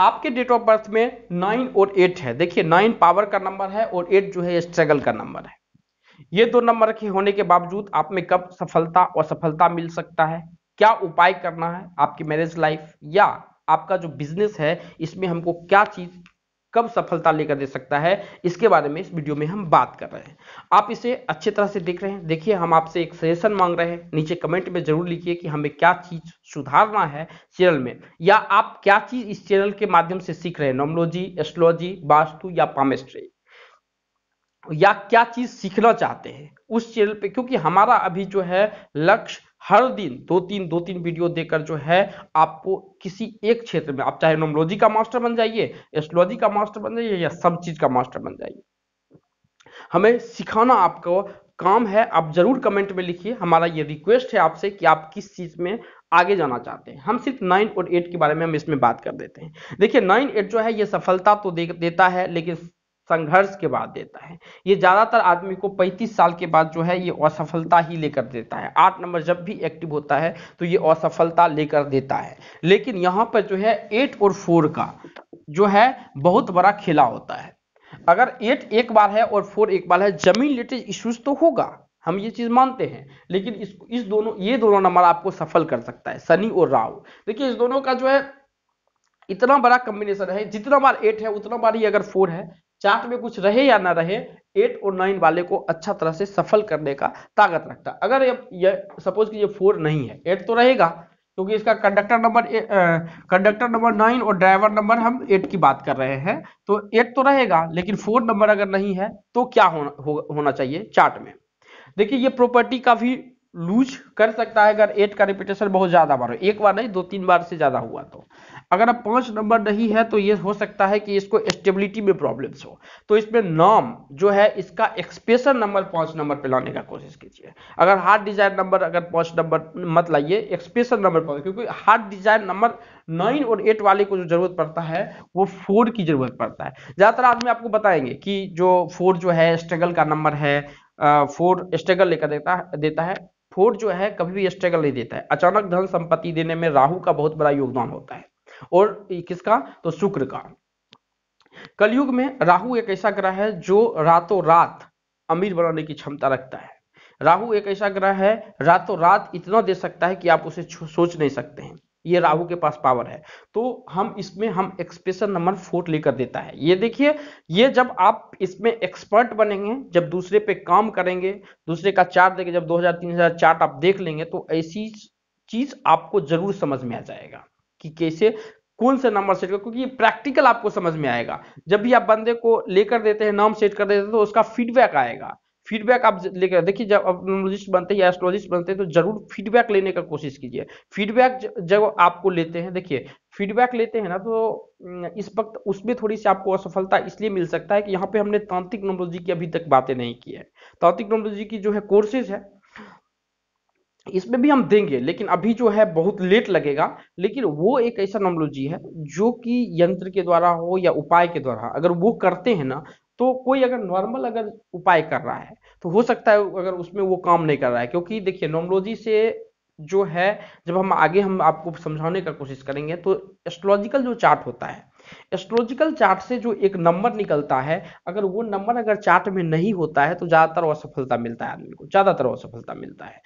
आपके date of birth में nine और एट है देखिए नाइन पावर का नंबर है और एट जो है स्ट्रगल का नंबर है ये दो नंबर के होने के बावजूद आप में कब सफलता और सफलता मिल सकता है क्या उपाय करना है आपकी मैरिज लाइफ या आपका जो बिजनेस है इसमें हमको क्या चीज कब सफलता लेकर दे सकता है इसके बारे में इस वीडियो में हम बात कर रहे हैं आप इसे अच्छे तरह से देख रहे हैं देखिए हम आपसे एक सजेशन मांग रहे हैं नीचे कमेंट में जरूर लिखिए कि हमें क्या चीज सुधारना है चैनल में या आप क्या चीज इस चैनल के माध्यम से सीख रहे हैं नोमोलॉजी एस्ट्रोलॉजी वास्तु या पामेस्ट्री या क्या चीज सीखना चाहते हैं उस चैनल पे क्योंकि हमारा अभी जो है लक्ष्य हर दिन दो तीन दो तीन वीडियो देकर जो है आपको किसी एक क्षेत्र में आप चाहे नोमोलॉजी का मास्टर बन जाइए एस्ट्रोलॉजी का मास्टर बन जाइए या सब चीज का मास्टर बन जाइए हमें सिखाना आपको काम है आप जरूर कमेंट में लिखिए हमारा ये रिक्वेस्ट है आपसे कि आप किस चीज में आगे जाना चाहते हैं हम सिर्फ नाइन और एट के बारे में हम इसमें बात कर देते हैं देखिए नाइन एट जो है ये सफलता तो दे, देता है लेकिन संघर्ष के बाद देता है ये ज़्यादातर आदमी को 35 साल के बाद जो है ये असफलता ही लेकर देता है आठ नंबर जब भी एक्टिव होता है तो ये असफलता लेकर देता है लेकिन यहाँ पर जो है एट और फोर का जो है बहुत बड़ा खेला होता है अगर एट एक बार है और फोर एक बार है जमीन रिलेटेड इश्यूज तो होगा हम ये चीज मानते हैं लेकिन इस इस दोनों ये दोनों नंबर आपको सफल कर सकता है शनि और राहु देखिए इस दोनों का जो है इतना बड़ा कॉम्बिनेशन है जितना बार एट है उतना बार ही अगर फोर है चार्ट में कुछ रहे या ना रहे एट और नाइन वाले को अच्छा तरह से सफल करने का ताकत रखता है अगर ये, सपोज कि ये फोर नहीं है एट तो रहेगा क्योंकि इसका conductor number conductor number nine और ड्राइवर नंबर हम एट की बात कर रहे हैं तो एट तो रहेगा लेकिन फोर नंबर अगर नहीं है तो क्या हो, हो, होना चाहिए चार्ट में देखिए ये प्रॉपर्टी काफी लूज कर सकता है अगर एट का रिपीटेशन बहुत ज्यादा बार हो एक बार नहीं दो तीन बार से ज्यादा हुआ तो अगर अब पांच नंबर नहीं है तो ये हो सकता है कि इसको स्टेबिलिटी में प्रॉब्लम्स हो तो इसमें नॉम जो है इसका एक्सप्रेशन नंबर पांच नंबर पे लाने का कोशिश कीजिए अगर हार्ड डिजायर नंबर अगर पांच नंबर मत लाइए एक्सप्रेशन नंबर पाँच क्योंकि हार्ड डिजायर नंबर नाइन और एट वाले को जो जरूरत पड़ता है वो फोर की जरूरत पड़ता है ज्यादातर आदमी आपको बताएंगे कि जो फोर जो है स्ट्रगल का नंबर है फोर स्ट्रगल लेकर देता देता है फोर जो है कभी भी स्ट्रगल नहीं देता है अचानक धन संपत्ति देने में राहु का बहुत बड़ा योगदान होता है और किसका तो शुक्र का कलयुग में राहु एक ऐसा ग्रह है जो रातों रात अमीर बनाने की क्षमता रखता है राहु एक ऐसा ग्रह है रातों रात इतना दे सकता है कि आप उसे सोच नहीं सकते हैं ये राहु के पास पावर है तो हम इसमें हम एक्सप्रेशन नंबर फोर लेकर देता है ये देखिए ये जब आप इसमें एक्सपर्ट बनेंगे जब दूसरे पे काम करेंगे दूसरे का चार्ट देखेंगे जब 2000 3000 चार्ट आप देख लेंगे तो ऐसी चीज आपको जरूर समझ में आ जाएगा कि कैसे कौन से नंबर सेट कर क्योंकि ये प्रैक्टिकल आपको समझ में आएगा जब भी आप बंदे को लेकर देते हैं नाम सेट कर देते हैं तो उसका फीडबैक आएगा फीडबैक आप लेकर देखिए जब आप बनते हैं या एस्ट्रोलॉजिस्ट बनते हैं तो जरूर फीडबैक लेने का कोशिश कीजिए फीडबैक जब आपको लेते हैं देखिए फीडबैक लेते हैं ना तो इस वक्त उसमें थोड़ी सी आपको असफलता इसलिए मिल सकता है कि यहाँ पे हमने तांत्रिक नोमोलॉजी की अभी तक बातें नहीं की है तांत्रिक नोमोलॉजी की जो है कोर्सेज है इसमें भी हम देंगे लेकिन अभी जो है बहुत लेट लगेगा लेकिन वो एक ऐसा नोमोलॉजी है जो कि यंत्र के द्वारा हो या उपाय के द्वारा अगर वो करते हैं ना तो कोई अगर नॉर्मल अगर उपाय कर रहा है तो हो सकता है अगर उसमें वो काम नहीं कर रहा है क्योंकि देखिए नोमोलॉजी से जो है जब हम आगे हम आपको समझाने का कोशिश करेंगे तो एस्ट्रोलॉजिकल जो चार्ट होता है एस्ट्रोलॉजिकल चार्ट से जो एक नंबर निकलता है अगर वो नंबर अगर चार्ट में नहीं होता है तो ज़्यादातर असफलता मिलता है आदमी को ज़्यादातर असफलता मिलता है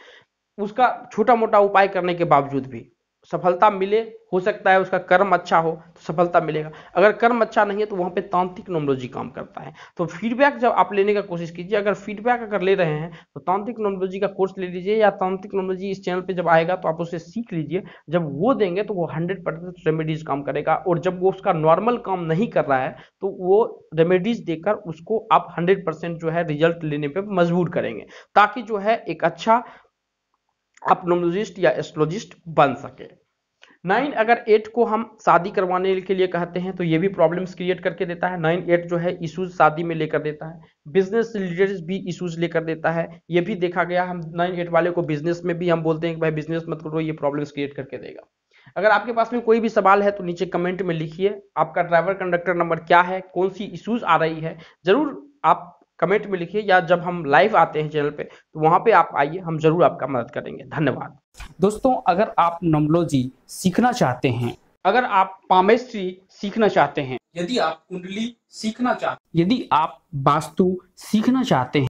उसका छोटा मोटा उपाय करने के बावजूद भी सफलता मिले हो सकता है उसका कर्म अच्छा हो तो सफलता मिलेगा अगर कर्म अच्छा नहीं है तो वहाँ पे तांत्रिक नोमोलॉजी काम करता है तो फीडबैक जब आप लेने का कोशिश कीजिए अगर फीडबैक अगर ले रहे हैं तो तांत्रिक नोमोलॉजी का कोर्स ले लीजिए या तांत्रिक नोमोलॉजी इस चैनल पे जब आएगा तो आप उसे सीख लीजिए जब वो देंगे तो वो हंड्रेड परसेंट रेमेडीज काम करेगा और जब वो उसका नॉर्मल काम नहीं कर रहा है तो वो रेमेडीज देकर उसको आप हंड्रेड जो है रिजल्ट लेने पर मजबूर करेंगे ताकि जो है एक अच्छा अपनोलॉजिस्ट या एस्ट्रोलॉजिस्ट बन सके नाइन अगर एट को हम शादी करवाने के लिए कहते हैं तो ये भी प्रॉब्लम्स क्रिएट करके देता है नाइन एट जो है इश्यूज शादी में लेकर देता है बिजनेस रिलेटेड भी इश्यूज लेकर देता है ये भी देखा गया हम नाइन एट वाले को बिजनेस में भी हम बोलते हैं कि भाई बिजनेस मत करो ये प्रॉब्लम्स क्रिएट करके देगा अगर आपके पास में कोई भी सवाल है तो नीचे कमेंट में लिखिए आपका ड्राइवर कंडक्टर नंबर क्या है कौन सी इश्यूज आ रही है जरूर आप कमेंट में लिखिए या जब हम लाइव आते हैं चैनल पे तो वहां पे आप आइए हम जरूर आपका मदद करेंगे धन्यवाद दोस्तों अगर आप नोमोलॉजी सीखना चाहते हैं अगर आप पामेस्ट्री सीखना चाहते हैं यदि आप कुंडली सीखना चाहते यदि आप वास्तु सीखना चाहते हैं